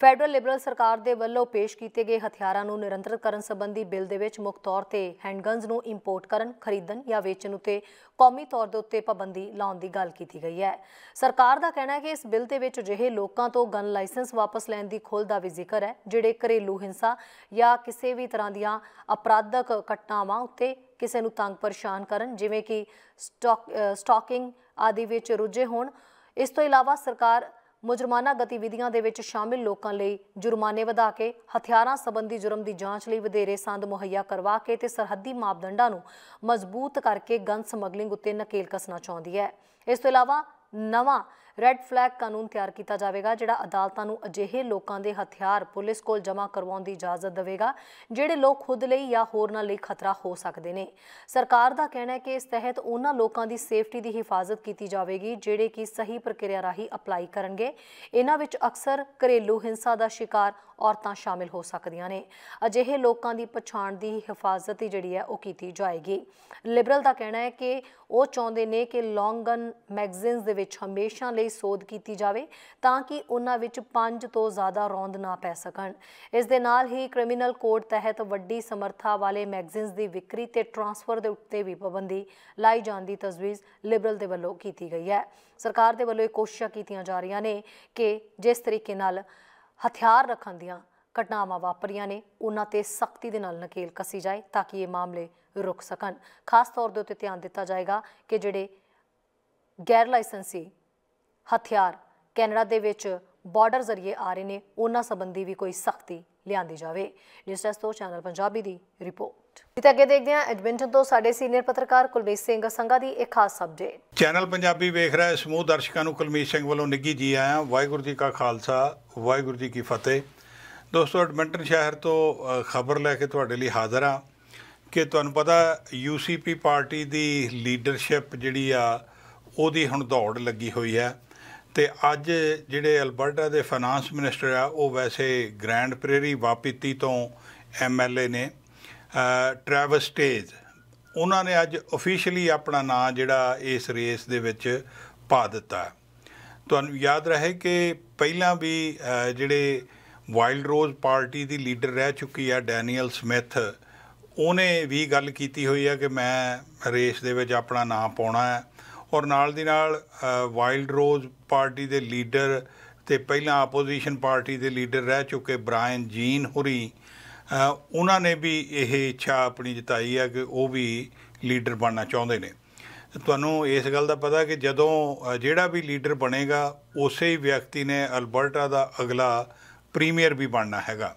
ਫੈਡਰਲ ਲਿਬਰਲ ਸਰਕਾਰ ਦੇ ਵੱਲੋਂ ਪੇਸ਼ ਕੀਤੇ ਗਏ ਹਥਿਆਰਾਂ ਨੂੰ ਨਿਰੰਤਰ ਕਰਨ ਸੰਬੰਧੀ ਬਿੱਲ ਦੇ ਵਿੱਚ ਮੁੱਖ ਤੌਰ ਤੇ ਹੈਂਡਗਨਸ ਨੂੰ ਇੰਪੋਰਟ ਕਰਨ ਖਰੀਦਣ ਜਾਂ ਵੇਚਣ ਉੱਤੇ ਕੌਮੀ ਤੌਰ ਦੇ ਉੱਤੇ ਪਾਬੰਦੀ ਲਾਉਣ ਦੀ ਗੱਲ ਕੀਤੀ ਗਈ ਹੈ ਸਰਕਾਰ ਦਾ ਕਹਿਣਾ ਹੈ ਕਿ ਇਸ ਬਿੱਲ ਦੇ ਵਿੱਚ ਜਿਹੇ ਲੋਕਾਂ ਤੋਂ ਗਨ ਲਾਇਸੈਂਸ ਵਾਪਸ ਲੈਣ ਦੀ ਖੋਲ ਦਾ ਵੀ ਜ਼ਿਕਰ ਹੈ ਜਿਹੜੇ ਘਰੇਲੂ ਘਰੇਲੂ ਹਿੰਸਾ ਜਾਂ ਕਿਸੇ ਵੀ ਤਰ੍ਹਾਂ ਦੀਆਂ ਅਪਰਾਧਕ ਘਟਨਾਵਾਂ ਉੱਤੇ ਕਿਸੇ ਨੂੰ ਤੰਗ ਪਰੇਸ਼ਾਨ ਕਰਨ ਜਿਵੇਂ ਕਿ ਸਟਾਕਿੰਗ ਆਦਿ ਵਿੱਚ ਰੁੱਝੇ ਹੋਣ ਇਸ ਤੋਂ ਇਲਾਵਾ ਸਰਕਾਰ ਮੁਜਰਮਾਨਾ ਗਤੀਵਿਧੀਆਂ ਦੇ ਵਿੱਚ ਸ਼ਾਮਿਲ ਲੋਕਾਂ ਲਈ ਜੁਰਮਾਨੇ ਵਧਾ ਕੇ ਹਥਿਆਰਾਂ ਸੰਬੰਧੀ ਜੁਰਮ ਦੀ ਜਾਂਚ ਲਈ ਵਧੇਰੇ ਸੰਦ ਮੁਹੱਈਆ ਕਰਵਾ ਕੇ ਤੇ ਸਰਹੱਦੀ ਮਾਪਦੰਡਾਂ ਨੂੰ ਮਜ਼ਬੂਤ ਕਰਕੇ ਗਨ ਸਮਗਲਿੰਗ ਉੱਤੇ ਨਕੇਲ ਕਸਣਾ ਚਾਹੁੰਦੀ ਹੈ ਇਸ ਤੋਂ ਇਲਾਵਾ ਨਵਾਂ ਰੈੱਡ ਫਲੈਗ ਕਾਨੂੰਨ ਤਿਆਰ ਕੀਤਾ ਜਾਵੇਗਾ ਜਿਹੜਾ ਅਦਾਲਤਾਂ ਨੂੰ ਅਜਿਹੇ ਲੋਕਾਂ ਦੇ ਹਥਿਆਰ ਪੁਲਿਸ ਕੋਲ ਜਮ੍ਹਾਂ ਕਰਵਾਉਣ ਦੀ ਇਜਾਜ਼ਤ ਦੇਵੇਗਾ ਜਿਹੜੇ ਲੋਕ ਖੁਦ ਲਈ ਜਾਂ ਹੋਰਨਾਂ ਲਈ ਖਤਰਾ ਹੋ ਸਕਦੇ ਨੇ ਸਰਕਾਰ ਦਾ ਕਹਿਣਾ ਹੈ ਕਿ ਇਸ ਤਹਿਤ ਉਹਨਾਂ ਲੋਕਾਂ ਦੀ ਸੇਫਟੀ ਦੀ ਹਿਫਾਜ਼ਤ ਕੀਤੀ ਜਾਵੇਗੀ ਜਿਹੜੇ ਕਿ ਸਹੀ ਪ੍ਰਕਿਰਿਆ ਰਾਹੀਂ ਅਪਲਾਈ ਕਰਨਗੇ ਇਹਨਾਂ ਵਿੱਚ ਅਕਸਰ ਘਰੇਲੂ ਹਿੰਸਾ ਦਾ ਸ਼ਿਕਾਰ ਔਰਤਾਂ ਸ਼ਾਮਿਲ ਹੋ ਸਕਦੀਆਂ ਨੇ ਅਜਿਹੇ ਲੋਕਾਂ ਦੀ ਪਛਾਣ ਦੀ ਹਿਫਾਜ਼ਤ ਜਿਹੜੀ ਹੈ ਉਹ ਕੀਤੀ ਜਾਏਗੀ ਲਿਬਰਲ ਦਾ ਕਹਿਣਾ ਹੈ ਕਿ ਉਹ ਚਾਹੁੰਦੇ ਨੇ ਕਿ ਲੌਂਗਨ ਮੈਗਜ਼ੀਨਸ ਦੇ ਵਿੱਚ ਹਮੇਸ਼ਾ ਲਈ ਸੋਧ ਕੀਤੀ ਜਾਵੇ ਤਾਂ ਕਿ ਉਹਨਾਂ ਵਿੱਚ ਪੰਜ ਤੋਂ ਜ਼ਿਆਦਾ ਰੌਂਦ ਨਾ ਪੈ ਸਕਣ ਇਸ ਦੇ ਨਾਲ ਹੀ ਕ੍ਰਿਮੀਨਲ ਕੋਡ ਤਹਿਤ ਵੱਡੀ ਸਮਰੱਥਾ ਵਾਲੇ ਮੈਗਜ਼ੀਨਸ ਦੀ ਵਿਕਰੀ ਤੇ ਟ੍ਰਾਂਸਫਰ ਦੇ ਉੱਤੇ ਵੀ ਪਾਬੰਦੀ ਲਾਈ ਜਾਣ ਦੀ ਤਜਵੀਜ਼ ਲਿਬਰਲ ਦੇ ਵੱਲੋਂ ਕੀਤੀ ਗਈ ਹੈ ਸਰਕਾਰ ਦੇ ਵੱਲੋਂ ਇਹ ਕੋਸ਼ਿਸ਼ਾਂ ਕੀਤੀਆਂ ਜਾ ਰਹੀਆਂ ਨੇ ਕਿ ਜਿਸ ਤਰੀਕੇ ਨਾਲ ਹਥਿਆਰ ਰੱਖਣ ਦੀਆਂ ਘਟਨਾਵਾਂ ਵਾਪਰੀਆਂ ਨੇ ਉਹਨਾਂ ਤੇ ਸਖਤੀ ਦੇ ਨਾਲ ਨਕੇਲ ਕੱਸੀ ਜਾਏ ਤਾਂ ਕਿ ਇਹ ਮਾਮਲੇ ਰੁਕ ਸਕਣ ਖਾਸ ਤੌਰ ਦੇ ਉੱਤੇ ਧਿਆਨ ਦਿੱਤਾ ਜਾਏਗਾ ਕਿ ਜਿਹੜੇ ਗੈਰ ਲਾਇਸੈਂਸੀ ਹਥਿਆਰ ਕੈਨੇਡਾ ਦੇ ਵਿੱਚ ਬਾਰਡਰ ਜ਼ਰੀਏ ਆ ਰਹੇ ਨੇ ਉਹਨਾਂ ਸੰਬੰਧੀ ਵੀ ਕੋਈ ਸਖਤੀ ਲਿਆਂਦੀ ਜਾਵੇ ਨਿਊਜ਼ ਡੈਸਕ ਤੋਂ ਚੈਨਲ ਪੰਜਾਬੀ ਦੀ ਰਿਪੋਰਟ ਜਿੱਤੇ ਅੱਗੇ ਦੇਖਦੇ ਹਾਂ ਐਡਮਿੰਟਨ ਤੋਂ ਸਾਡੇ ਸੀਨੀਅਰ ਪੱਤਰਕਾਰ ਕੁਲਮੀਤ ਸਿੰਘ ਸੰਗਾ ਦੀ ਇੱਕ ਖਾਸ ਅਪਡੇਟ ਚੈਨਲ ਪੰਜਾਬੀ ਵੇਖ ਰਿਹਾ ਹੈ ਸਮੂਹ ਦਰਸ਼ਕਾਂ ਨੂੰ ਕੁਲਮੀਤ ਸਿੰਘ ਵੱਲੋਂ ਨਿੱਗੀ ਜੀ ਆਇਆਂ ਵਾਹਿਗੁਰੂ ਜੀ ਕਾ ਖਾਲਸਾ ਵਾਹਿਗੁਰੂ ਜੀ ਕੀ ਫਤਿਹ ਦੋਸਤੋ ਐਡਮਿੰਟਨ ਸ਼ਹਿਰ ਤੋਂ ਖਬਰ ਲੈ ਕੇ ਤੁਹਾਡੇ ਲਈ ਹਾਜ਼ਰ ਆ ਕਿ ਤੁਹਾਨੂੰ ਪਤਾ ਯੂਸੀਪੀ ਪਾਰਟੀ ਦੀ ਲੀਡਰਸ਼ਿਪ ਜਿਹੜੀ ਆ ਉਹਦੀ ਹੁਣ ਦੌੜ ਲੱਗੀ ਹੋਈ ਹੈ ਤੇ ਅੱਜ ਜਿਹੜੇ ਅਲਬਰਟਾ ਦੇ ਫਾਈਨਾਂਸ ਮਿਨਿਸਟਰ ਆ ਉਹ ਵੈਸੇ ਗ੍ਰੈਂਡ ਪ੍ਰੇਰੀ ਵਾਪੀਤੀ ਤੋਂ ਐਮਐਲਏ ਨੇ ਟ੍ਰੈਵਸ ਸਟੇਜ ਉਹਨਾਂ ਨੇ ਅੱਜ ਅਫੀਸ਼ੀਅਲੀ ਆਪਣਾ ਨਾਂ ਜਿਹੜਾ ਇਸ ਰੇਸ ਦੇ ਵਿੱਚ ਪਾ ਦਿੱਤਾ ਤੁਹਾਨੂੰ ਯਾਦ ਰਹੇ ਕਿ ਪਹਿਲਾਂ ਵੀ ਜਿਹੜੇ ਵਾਈਲਡ ਰੋਜ਼ ਪਾਰਟੀ ਦੀ ਲੀਡਰ ਰਹਿ ਚੁੱਕੀ ਆ ਡੈਨੀਅਲ ਸਮਿਥ ਉਹਨੇ ਵੀ ਗੱਲ ਕੀਤੀ ਹੋਈ ਆ ਕਿ ਮੈਂ ਰੇਸ ਦੇ ਵਿੱਚ ਆਪਣਾ ਨਾਮ ਪਾਉਣਾ ਹੈ ਔਰ ਨਾਲ ਦੀ ਨਾਲ ਵਾਈਲਡ ਰੋਜ਼ ਪਾਰਟੀ ਦੇ ਲੀਡਰ ਤੇ ਪਹਿਲਾਂ ਆਪੋਜੀਸ਼ਨ ਪਾਰਟੀ ਦੇ ਲੀਡਰ ਰਹਿ ਚੁੱਕੇ ਬ੍ਰਾਇਨ ਜੀਨ ਹੁਰੀ ਉਹਨਾਂ ਨੇ ਵੀ ਇਹ ਇੱਛਾ ਆਪਣੀ ਜਤਾਈ ਆ ਕਿ ਉਹ ਵੀ ਲੀਡਰ ਬਣਨਾ ਚਾਹੁੰਦੇ ਨੇ ਤੁਹਾਨੂੰ ਇਸ ਗੱਲ ਦਾ ਪਤਾ ਕਿ ਜਦੋਂ ਜਿਹੜਾ ਵੀ ਲੀਡਰ ਬਣੇਗਾ ਉਸੇ ਹੀ ਵਿਅਕਤੀ ਨੇ ਅਲਬਰਟਾ ਦਾ ਅਗਲਾ ਪ੍ਰੀਮੀਅਰ ਵੀ ਬਣਨਾ ਹੈਗਾ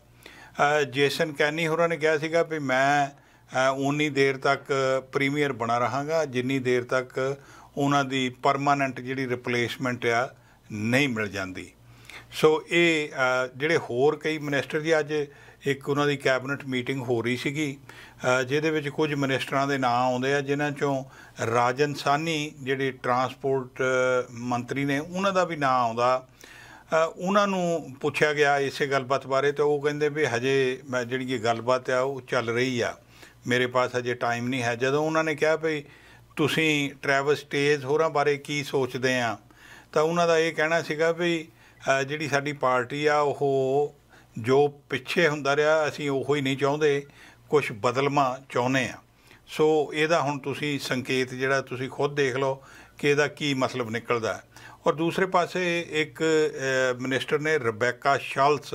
ਜੇਸਨ ਕੈਨੀ ਹੋਰਾਂ ਨੇ ਕਿਹਾ ਸੀਗਾ ਵੀ ਮੈਂ ਉਨੀ ਦੇਰ ਤੱਕ ਪ੍ਰੀਮੀਅਰ ਬਣਾ ਰਹਾਗਾ ਜਿੰਨੀ ਦੇਰ ਤੱਕ ਉਹਨਾਂ ਦੀ ਪਰਮਾਨੈਂਟ ਜਿਹੜੀ ਰਿਪਲੇਸਮੈਂਟ ਆ ਨਹੀਂ ਮਿਲ ਜਾਂਦੀ ਸੋ ਇਹ ਜਿਹੜੇ ਹੋਰ ਕਈ ਮਿਨਿਸਟਰ ਜੀ ਅੱਜ ਇੱਕ ਉਹਨਾਂ ਦੀ ਕੈਬਨਿਟ ਮੀਟਿੰਗ ਹੋ ਰਹੀ ਸੀਗੀ ਜਿਹਦੇ ਵਿੱਚ ਕੁਝ ਮਿਨਿਸਟਰਾਂ ਦੇ ਨਾਂ ਆਉਂਦੇ ਆ ਜਿਨ੍ਹਾਂ ਚੋਂ ਰਾਜਨ ਸਾਨੀ ਜਿਹੜੇ ਟਰਾਂਸਪੋਰਟ ਮੰਤਰੀ ਨੇ ਉਹਨਾਂ ਦਾ ਵੀ ਨਾਂ ਆਉਂਦਾ ਉਹਨਾਂ ਨੂੰ ਪੁੱਛਿਆ ਗਿਆ ਇਸੇ ਗੱਲਬਾਤ ਬਾਰੇ ਤੇ ਉਹ ਕਹਿੰਦੇ ਵੀ ਹਜੇ ਮੈਂ ਜਿਹੜੀ ਗੱਲਬਾਤ ਆ ਉਹ ਚੱਲ ਰਹੀ ਆ ਮੇਰੇ ਪਾਸ ਹਜੇ ਟਾਈਮ ਨਹੀਂ ਹੈ ਜਦੋਂ ਉਹਨਾਂ ਨੇ ਕਿਹਾ ਭਈ ਤੁਸੀਂ ਟਰੈਵਲ ਸਟੇਜ ਹੋਰਾਂ ਬਾਰੇ ਕੀ ਸੋਚਦੇ ਆ ਤਾਂ ਉਹਨਾਂ ਦਾ ਇਹ ਕਹਿਣਾ ਸੀਗਾ ਵੀ ਜਿਹੜੀ ਸਾਡੀ ਪਾਰਟੀ ਆ ਉਹ ਜੋ ਪਿੱਛੇ ਹੁੰਦਾ ਰਿਹਾ ਅਸੀਂ ਉਹੋ ਹੀ ਨਹੀਂ ਚਾਹੁੰਦੇ ਕੁਝ ਬਦਲਮਾ ਚਾਹੁੰਦੇ ਆ ਸੋ ਇਹਦਾ ਹੁਣ ਤੁਸੀਂ ਸੰਕੇਤ ਜਿਹੜਾ ਤੁਸੀਂ ਖੁਦ ਦੇਖ ਲਓ ਕਿ ਇਹਦਾ ਕੀ ਮਤਲਬ ਨਿਕਲਦਾ ਹੈ ਔਰ ਦੂਸਰੇ ਪਾਸੇ ਇੱਕ ਮਿਨਿਸਟਰ ਨੇ ਰਬੈਕਾ ਸ਼ਾਲਸ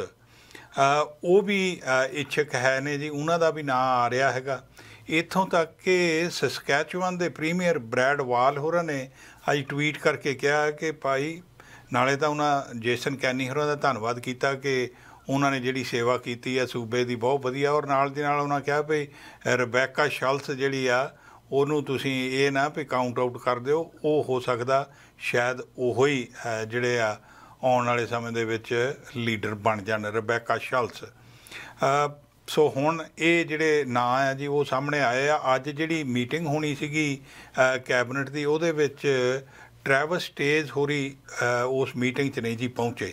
ਉਹ ਵੀ ਇੱਛਕ ਹੈ ਨੇ ਜੀ ਉਹਨਾਂ ਦਾ ਵੀ ਨਾਂ ਆ ਰਿਹਾ ਹੈਗਾ ਇਥੋਂ ਤੱਕ ਕਿ ਸਸਕੈਚੁਅਨ ਦੇ ਪ੍ਰੀਮੀਅਰ ਬ੍ਰੈਡ ਵਾਲ ਹੋਰਾਂ ਨੇ ਅੱਜ ਟਵੀਟ ਕਰਕੇ ਕਿਹਾ ਕਿ ਭਾਈ ਨਾਲੇ ਤਾਂ ਉਹਨਾਂ ਜੇਸਨ ਕੈਨੀ ਹੋਰਾਂ ਦਾ ਧੰਨਵਾਦ ਕੀਤਾ ਕਿ ਉਹਨਾਂ ਨੇ ਜਿਹੜੀ ਸੇਵਾ ਕੀਤੀ ਹੈ ਸੂਬੇ ਦੀ ਬਹੁਤ ਵਧੀਆ ਔਰ ਨਾਲ ਦੇ ਨਾਲ ਉਹਨਾਂ ਕਿਹਾ ਭਈ ਰਬੈਕਾ ਸ਼ਾਲਸ ਜਿਹੜੀ ਆ ਉਹਨੂੰ ਤੁਸੀਂ ਇਹ ਨਾ ਵੀ ਕਾਊਂਟ ਆਊਟ ਕਰ ਦਿਓ ਉਹ ਹੋ ਸਕਦਾ ਸ਼ਾਇਦ ਉਹੋ ਹੀ ਜਿਹੜੇ ਆ ਆਉਣ ਵਾਲੇ ਸਮੇਂ ਦੇ ਵਿੱਚ ਲੀਡਰ ਬਣ ਜਾਣ ਰਬੈਕਾ ਸ਼ਲਸ ਸੋ ਹੁਣ ਇਹ ਜਿਹੜੇ ਨਾਂ ਆ ਜੀ ਉਹ ਸਾਹਮਣੇ ਆਏ ਆ ਅੱਜ ਜਿਹੜੀ ਮੀਟਿੰਗ ਹੋਣੀ ਸੀਗੀ ਕੈਬਨਿਟ ਦੀ ਉਹਦੇ ਵਿੱਚ ਟ੍ਰੈਵਸ ਸਟੇਜ ਹੋਰੀ ਉਸ ਮੀਟਿੰਗ 'ਚ ਨਹੀਂ ਜੀ ਪਹੁੰਚੇ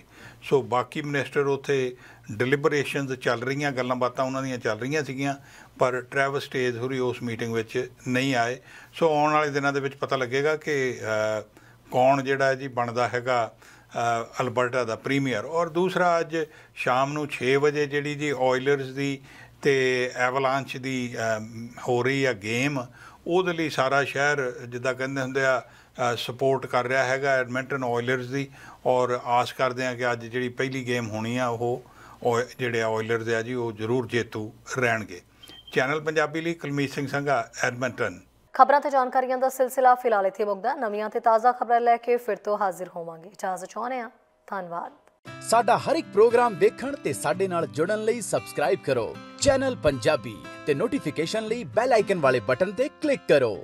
ਸੋ ਬਾਕੀ ਮਿਨਿਸਟਰ ਉਥੇ ਡਿਲੀਬਰੇਸ਼ਨਸ ਚੱਲ ਰਹੀਆਂ ਗੱਲਾਂ ਬਾਤਾਂ ਉਹਨਾਂ ਦੀਆਂ ਚੱਲ ਰਹੀਆਂ ਸੀਗੀਆਂ ਪਰ ਟ੍ਰੈਵਲ ਸਟੇਜ ਹੋਰੀ ਉਸ ਮੀਟਿੰਗ ਵਿੱਚ ਨਹੀਂ ਆਏ ਸੋ ਆਉਣ ਵਾਲੇ ਦਿਨਾਂ ਦੇ ਵਿੱਚ ਪਤਾ ਲੱਗੇਗਾ ਕਿ ਕੌਣ ਜਿਹੜਾ ਜੀ ਬਣਦਾ ਹੈਗਾ ਅਲਬਰਟਾ ਦਾ ਪ੍ਰੀਮੀਅਰ ਔਰ ਦੂਸਰਾ ਅੱਜ ਸ਼ਾਮ ਨੂੰ 6 ਵਜੇ ਜਿਹੜੀ ਜੀ ਆਇਲਰਸ ਦੀ ਤੇ ਐਵਲਾਂਚ ਦੀ ਹੋ ਰਹੀ ਆ ਗੇਮ ਉਹਦੇ ਲਈ ਸਾਰਾ ਸ਼ਹਿਰ ਜਿੱਦਾਂ ਕਹਿੰਦੇ ਹੁੰਦੇ ਆ ਸਪੋਰਟ ਕਰ ਰਿਹਾ ਹੈਗਾ ਐਡਮਿੰਟਨ ਆਇਲਰਸ ਦੀ ਔਰ ਆਸ ਕਰਦੇ ਆ ਕਿ ਅੱਜ ਜਿਹੜੀ ਪਹਿਲੀ ਗੇਮ ਹੋਣੀ ਆ ਉਹ ਜਿਹੜੇ ਆ ਆਇਲਰਸ ਆ ਜੀ ਉਹ ਜ਼ਰੂਰ ਜੇਤੂ ਰਹਿਣਗੇ ਚੈਨਲ ਪੰਜਾਬੀ ਲਈ ਕੁਲਮੀਤ ਸਿੰਘ ਸੰਘਾ ਐਡਮਿੰਟਨ ਖਬਰਾਂ ਤੇ ਜਾਣਕਾਰੀਆਂ ਦਾ ਸਿਲਸਿਲਾ ਫਿਲਹਾਲ ਇੱਥੇ ਮੁੱਕਦਾ ਨਵੀਆਂ ਤੇ ਤਾਜ਼ਾ ਖਬਰਾਂ ਲੈ ਕੇ ਫਿਰ ਤੋਂ ਹਾਜ਼ਰ ਹੋਵਾਂਗੇ ਇਜਾਜ਼ਤ ਚਾਹੁੰਦੇ ਆ ਧੰਨਵਾਦ ਸਾਡਾ ਹਰ ਇੱਕ ਪ੍ਰੋਗਰਾਮ ਦੇਖਣ ਤੇ ਸਾਡੇ ਨਾਲ ਜੁੜਨ ਲਈ ਸਬਸਕ੍ਰਾਈਬ ਕਰੋ ਚੈਨਲ ਪੰਜਾਬੀ ਤੇ ਨੋਟੀਫਿਕੇਸ਼ਨ ਲਈ ਬੈਲ ਆਈਕਨ ਵਾਲੇ ਬਟਨ ਤੇ ਕਲਿੱਕ ਕਰੋ